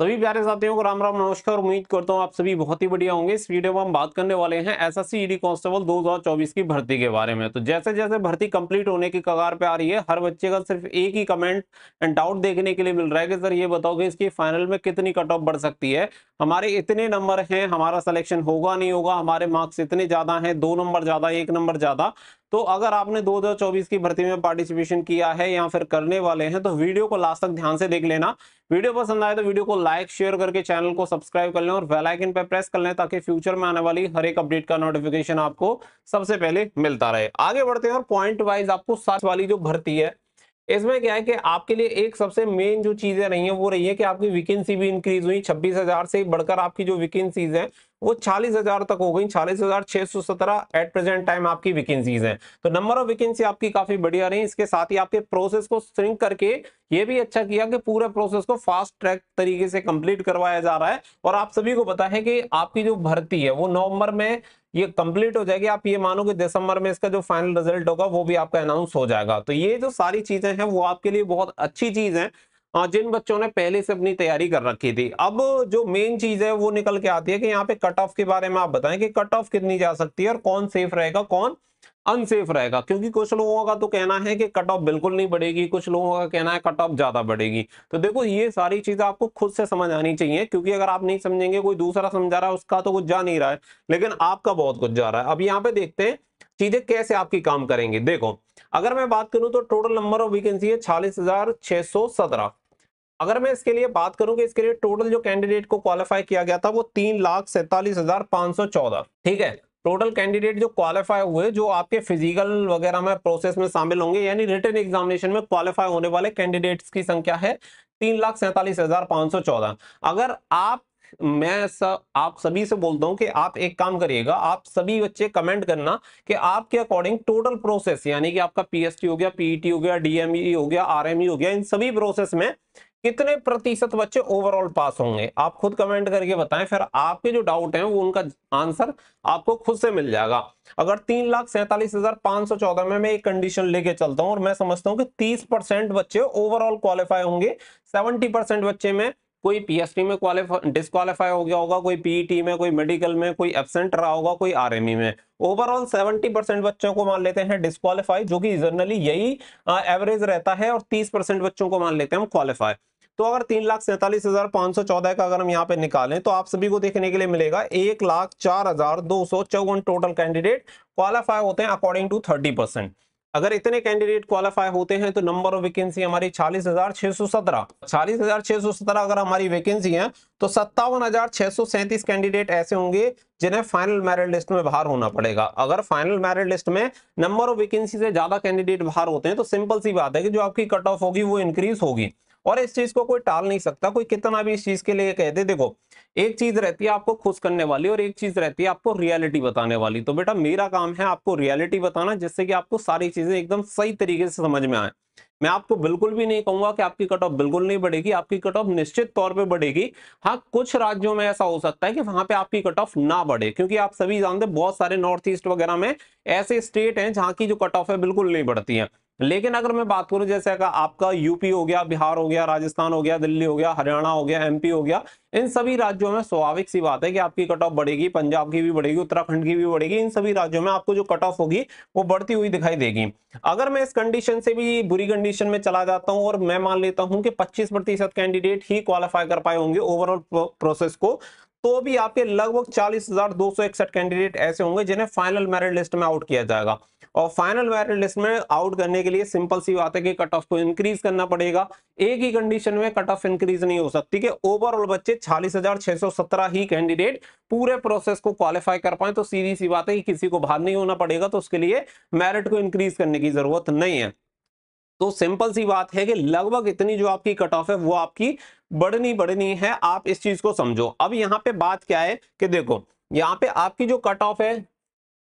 सभी प्यारे साथियों को राम राम नमस्कार उम्मीद करता हूँ आप सभी बहुत ही बढ़िया होंगे इस वीडियो में हम बात करने वाले हैं एसएससी ईडी कांस्टेबल 2024 की भर्ती के बारे में तो जैसे जैसे भर्ती कंप्लीट होने की कगार पे आ रही है हर बच्चे का सिर्फ एक ही कमेंट एंड डाउट देखने के लिए मिल रहा है कि सर ये बताओ कि इसकी फाइनल में कितनी कट ऑफ बढ़ सकती है हमारे इतने नंबर हैं हमारा सलेक्शन होगा नहीं होगा हमारे मार्क्स इतने ज्यादा हैं दो नंबर ज्यादा एक नंबर ज्यादा तो अगर आपने 2024 की भर्ती में पार्टिसिपेशन किया है या फिर करने वाले हैं तो वीडियो को लास्ट तक ध्यान से देख लेना वीडियो पसंद आए तो वीडियो को लाइक शेयर करके चैनल को सब्सक्राइब कर लें और बेल आइकन पर प्रेस कर लें ताकि फ्यूचर में आने वाली हर एक अपडेट का नोटिफिकेशन आपको सबसे पहले मिलता रहे आगे बढ़ते हैं और पॉइंट वाइज आपको सात वाली जो भर्ती है इसमें क्या है कि आपके लिए एक सबसे मेन जो चीजें रही हैं वो रही है कि आपकी वैकेंसी भी इंक्रीज हुई छब्बीस हजार से बढ़कर आपकी जो वैकेंसीज हैं वो चालीस हजार तक हो गई चालीस हजार छह सौ सत्रह एट प्रेजेंट टाइम आपकी वैकेंसीज हैं तो नंबर ऑफ वैकेंसी आपकी काफी बढ़िया रही इसके साथ ही आपके प्रोसेस को स्ट्रिंग करके ये भी अच्छा किया कि पूरे प्रोसेस को फास्ट ट्रैक तरीके से कंप्लीट करवाया जा रहा है और आप सभी को पता कि आपकी जो भर्ती है वो नवंबर में ये कंप्लीट हो जाएगी आप ये मानो कि दिसंबर में इसका जो फाइनल रिजल्ट होगा वो भी आपका अनाउंस हो जाएगा तो ये जो सारी चीजें हैं वो आपके लिए बहुत अच्छी चीज है हाँ, जिन बच्चों ने पहले से अपनी तैयारी कर रखी थी अब जो मेन चीज है वो निकल के आती है कि यहाँ पे कट ऑफ के बारे में आप बताएं कि कट ऑफ कितनी जा सकती है और कौन सेफ रहेगा कौन अनसेफ रहेगा क्योंकि कुछ लोगों का तो कहना है कि कट ऑफ बिल्कुल नहीं बढ़ेगी कुछ लोगों का कहना है कट ऑफ ज्यादा बढ़ेगी तो देखो ये सारी चीजें आपको खुद से समझ आनी चाहिए क्योंकि अगर आप नहीं समझेंगे कोई दूसरा समझा रहा है उसका तो कुछ जा नहीं रहा है लेकिन आपका बहुत कुछ जा रहा है अब यहाँ पे देखते हैं चीजें कैसे आपकी काम करेंगी देखो अगर मैं बात करूं तो टोटल नंबर ऑफ वैकेंसी है छालीस अगर मैं इसके लिए बात करूं कि इसके लिए टोटल जो कैंडिडेट को क्वालिफाई किया गया था वो तीन लाख सैतालीस हजार पांच सौ चौदह ठीक है टोटल कैंडिडेट जो क्वालिफाई हुए जो आपके फिजिकल वगैरह में प्रोसेस में शामिल होंगे यानी रिटर्न एग्जामिनेशन में क्वालिफाई होने वाले कैंडिडेट्स की संख्या है तीन लाख सैंतालीस हजार पाँच सौ चौदह अगर आप मैं सब आप सभी से बोलता हूं कि आप एक काम करिएगा आप सभी बच्चे कमेंट करना कि आपके अकॉर्डिंग टोटल प्रोसेस यानी कि आपका पीएसटी हो गया पीईटी हो गया डीएमई हो गया आरएमई हो गया इन सभी प्रोसेस में कितने प्रतिशत बच्चे ओवरऑल पास होंगे आप खुद कमेंट करके बताएं फिर आपके जो डाउट हैं वो उनका आंसर आपको खुद से मिल जाएगा अगर तीन लाख सैंतालीस हजार पांच सौ चौदह में मैं एक कंडीशन लेके चलता हूं और मैं समझता हूं कि तीस परसेंट बच्चे ओवरऑल क्वालिफाई होंगे सेवेंटी परसेंट बच्चे में कोई पीएसटी में क्वालिफाई डिसक्वालीफाई हो गया होगा कोई पीईटी e में कोई मेडिकल में कोई एबसेंट रहा होगा कोई आरएमई e में ओवरऑल 70 परसेंट बच्चों को मान लेते हैं डिसक्वालीफाई जो कि जनरली यही एवरेज रहता है और 30 परसेंट बच्चों को मान लेते हैं हम क्वालिफाई तो अगर तीन लाख सैंतालीस हजार पांच सौ चौदह का अगर हम यहाँ पे निकालें तो आप सभी को देखने के लिए मिलेगा एक लाख चार हजार दो सौ चौवन टोटल कैंडिडेट क्वालिफाई होते हैं अकॉर्डिंग टू थर्टी परसेंट अगर इतने कैंडिडेट क्वालिफाई होते हैं तो नंबर ऑफ वैकेंसी हमारी छालीस हजार छह सौ सत्रह छालीस हजार छह सौ सत्रह अगर हमारी वैकेंसी है तो सत्तावन हजार छह सौ सैंतीस कैंडिडेट ऐसे होंगे जिन्हें फाइनल मैरिट लिस्ट में बाहर होना पड़ेगा अगर फाइनल मैरिट लिस्ट में नंबर ऑफ वैकेंसी से ज्यादा कैंडिडेट बाहर होते हैं तो सिंपल सी बात है कि जो आपकी कट ऑफ होगी वो इंक्रीज होगी और इस चीज को कोई टाल नहीं सकता कोई कितना भी इस चीज के लिए कह दे देखो एक चीज रहती है आपको खुश करने वाली और एक चीज रहती है आपको रियलिटी बताने वाली तो बेटा मेरा काम है आपको रियलिटी बताना जिससे कि आपको सारी चीजें एकदम सही तरीके से समझ में आए मैं आपको बिल्कुल भी नहीं कहूंगा कि आपकी कट ऑफ बिल्कुल नहीं बढ़ेगी आपकी कट ऑफ निश्चित तौर पे बढ़ेगी हाँ कुछ राज्यों में ऐसा हो सकता है कि वहां पे आपकी कट ऑफ ना बढ़े क्योंकि आप सभी जानते हैं बहुत सारे नॉर्थ ईस्ट वगैरह में ऐसे स्टेट हैं जहाँ की जो कट ऑफ है बिल्कुल नहीं बढ़ती है लेकिन अगर मैं बात करूं जैसे का आपका यूपी हो गया बिहार हो गया राजस्थान हो गया दिल्ली हो गया हरियाणा हो गया एमपी हो गया इन सभी राज्यों में स्वाभाविक सी बात है कि आपकी कट ऑफ बढ़ेगी पंजाब की भी बढ़ेगी उत्तराखंड की भी बढ़ेगी इन सभी राज्यों में आपको जो कट ऑफ होगी वो बढ़ती हुई दिखाई देगी अगर मैं इस कंडीशन से भी बुरी कंडीशन में चला जाता हूं और मैं मान लेता हूं कि पच्चीस कैंडिडेट ही क्वालिफाई कर पाए होंगे ओवरऑल प्रोसेस को तो भी आपके लगभग चालीस कैंडिडेट ऐसे होंगे जिन्हें फाइनल मेरिट लिस्ट में आउट किया जाएगा और फाइनल मेरिट लिस्ट में आउट करने के लिए सिंपल सी बात है कि कट ऑफ को इंक्रीज करना पड़ेगा एक ही कंडीशन में कट ऑफ इंक्रीज नहीं हो सकती कि ओवरऑल बच्चे छियालीस ही कैंडिडेट पूरे प्रोसेस को क्वालिफाई कर पाए तो सीधी सी बात है कि किसी को बाहर नहीं होना पड़ेगा तो उसके लिए मेरिट को इंक्रीज करने की जरूरत नहीं है तो सिंपल सी बात है कि लगभग इतनी जो आपकी कट ऑफ है वो आपकी बढ़नी बढ़नी है आप इस चीज को समझो अब यहाँ पे बात क्या है कि देखो यहाँ पे आपकी जो कट ऑफ है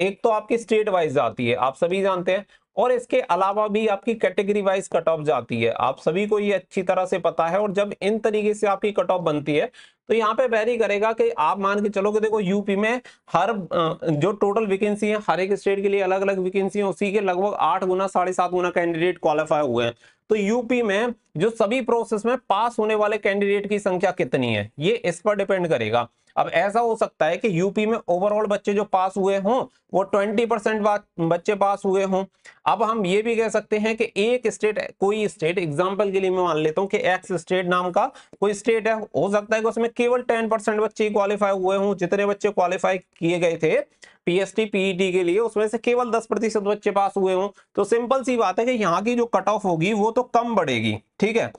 एक तो आपकी स्टेट वाइज जाती है आप सभी जानते हैं और इसके अलावा भी आपकी कैटेगरी वाइज कट ऑफ जाती है आप सभी को ये अच्छी तरह से पता है और जब इन तरीके से आपकी कट ऑफ बनती है तो यहाँ पे वैरी करेगा कि आप मान के चलो कि देखो यूपी में हर जो टोटल वैकेंसी है हर एक स्टेट के लिए अलग अलग वैकेंसी है उसी के लगभग आठ गुना साढ़े सात गुना कैंडिडेट क्वालिफाई हुए हैं तो यूपी में जो सभी प्रोसेस में पास होने वाले कैंडिडेट की संख्या कितनी है ये इस पर डिपेंड करेगा अब ऐसा हो सकता है कि यूपी में ओवरऑल बच्चे जो पास हुए हों वो 20 परसेंट बच्चे पास हुए हों अब हम ये भी कह सकते हैं कि एक स्टेट कोई स्टेट एग्जाम्पल के लिए मैं मान लेता हूँ कि एक्स स्टेट नाम का कोई स्टेट है हो सकता है कि उसमें केवल टेन परसेंट बच्चे क्वालिफाई हुए हों जितने बच्चे क्वालिफाई किए गए थे पीएसटी पीईटी e के लिए उसमें से केवल दस प्रतिशत बच्चे पास हुए हों तो सिंपल सी बात है कि यहाँ की जो कट ऑफ होगी वो तो कम बढ़ेगी ठीक है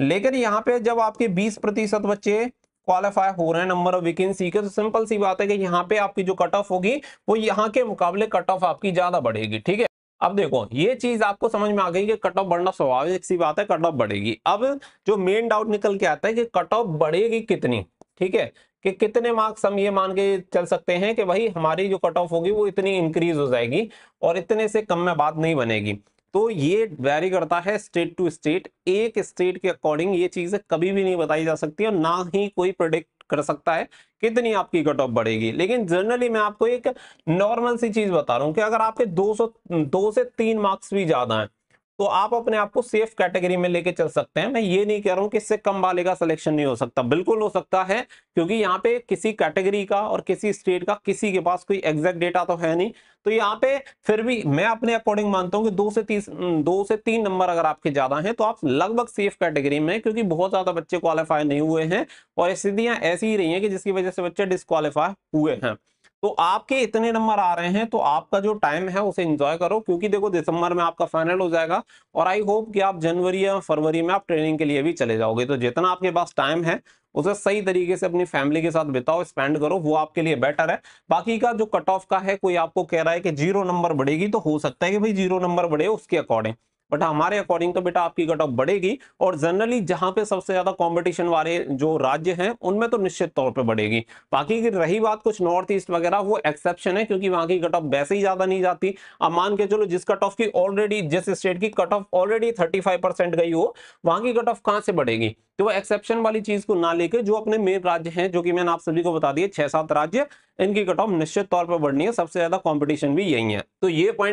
लेकिन यहाँ पे जब आपके बीस प्रतिशत बच्चे क्वालिफाई हो रहे हैं नंबर ऑफ वैकेंसी के तो सिंपल सी बात है कि यहाँ पे आपकी जो कट ऑफ होगी वो यहाँ के मुकाबले कट ऑफ आपकी ज्यादा बढ़ेगी ठीक है अब देखो ये चीज आपको समझ में आ गई कि कट ऑफ बढ़ना स्वाभाविक सी बात है कट ऑफ बढ़ेगी अब जो मेन डाउट निकल के आता है कि कट ऑफ बढ़ेगी कितनी ठीक है कि कितने मार्क्स हम ये मान के चल सकते हैं कि भाई हमारी जो कट ऑफ होगी वो इतनी इंक्रीज हो जाएगी और इतने से कम में बात नहीं बनेगी तो ये वेरी करता है स्टेट टू स्टेट एक स्टेट के अकॉर्डिंग ये चीज कभी भी नहीं बताई जा सकती और ना ही कोई प्रोडिक्ट कर सकता है कितनी आपकी कट ऑफ बढ़ेगी लेकिन जनरली मैं आपको एक नॉर्मल सी चीज़ बता रहा हूँ कि अगर आपके 200 दो से तीन मार्क्स भी ज़्यादा हैं तो आप अपने आप को सेफ कैटेगरी में लेके चल सकते हैं मैं ये नहीं कह रहा हूं कि इससे कम वाले का सिलेक्शन नहीं हो सकता बिल्कुल हो सकता है क्योंकि यहाँ पे किसी कैटेगरी का और किसी स्टेट का किसी के पास कोई एग्जैक्ट डेटा तो है नहीं तो यहाँ पे फिर भी मैं अपने अकॉर्डिंग मानता हूँ कि दो से तीस हम्म, दो से तीन नंबर अगर आपके ज्यादा हैं तो आप लगभग सेफ कैटेगरी में क्योंकि बहुत ज्यादा बच्चे क्वालिफाई नहीं हुए हैं और स्थितियां ऐसी ही रही हैं कि जिसकी वजह से बच्चे डिस्कालीफाई हुए हैं तो आपके इतने नंबर आ रहे हैं तो आपका जो टाइम है उसे इंजॉय करो क्योंकि देखो दिसंबर में आपका फाइनल हो जाएगा और आई होप कि आप जनवरी या फरवरी में आप ट्रेनिंग के लिए भी चले जाओगे तो जितना आपके पास टाइम है उसे सही तरीके से अपनी फैमिली के साथ बिताओ स्पेंड करो वो आपके लिए बेटर है बाकी का जो कट ऑफ का है कोई आपको कह रहा है कि जीरो नंबर बढ़ेगी तो हो सकता है कि भाई जीरो नंबर बढ़े उसके अकॉर्डिंग बट हमारे अकॉर्डिंग तो बेटा आपकी कट ऑफ बढ़ेगी और जनरली जहां पे सबसे ज्यादा कंपटीशन वाले जो राज्य हैं उनमें तो निश्चित तौर पे बढ़ेगी बाकी की रही बात कुछ नॉर्थ ईस्ट वगैरह वो एक्सेप्शन है क्योंकि वहां की कट ऑफ वैसे ही ज्यादा नहीं जाती अब मान के चलो जिस कट ऑफ की ऑलरेडी जिस स्टेट की कट ऑफ ऑलरेडी थर्टी गई हो वहां की कट ऑफ कहां से बढ़ेगी तो वो एक्सेप्शन वाली चीज को ना लेकर जो अपने मेन राज्य हैं जो कि मैंने आप सभी को बता दिए छह सात राज्य इनकी कट ऑफ निश्चित तौर पर बढ़नी है सबसे ज्यादा कॉम्पिटिशन भी यही है तो ये पॉइंट